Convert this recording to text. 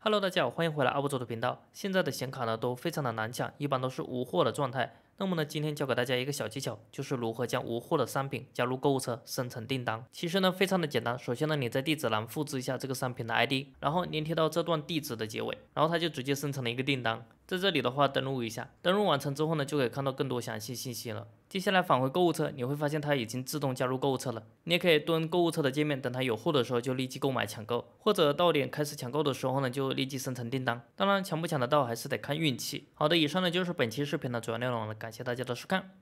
Hello，大家好，欢迎回来阿布卓的频道。现在的显卡呢都非常的难抢，一般都是无货的状态。那么呢，今天教给大家一个小技巧，就是如何将无货的商品加入购物车生成订单。其实呢，非常的简单。首先呢，你在地址栏复制一下这个商品的 ID，然后粘贴到这段地址的结尾，然后它就直接生成了一个订单。在这里的话，登录一下，登录完成之后呢，就可以看到更多详细信息了。接下来返回购物车，你会发现它已经自动加入购物车了。你也可以蹲购物车的界面，等它有货的时候就立即购买抢购，或者到点开始抢购的时候呢，就立即生成订单。当然，抢不抢得到还是得看运气。好的，以上呢就是本期视频的主要内容了，感谢大家的收看。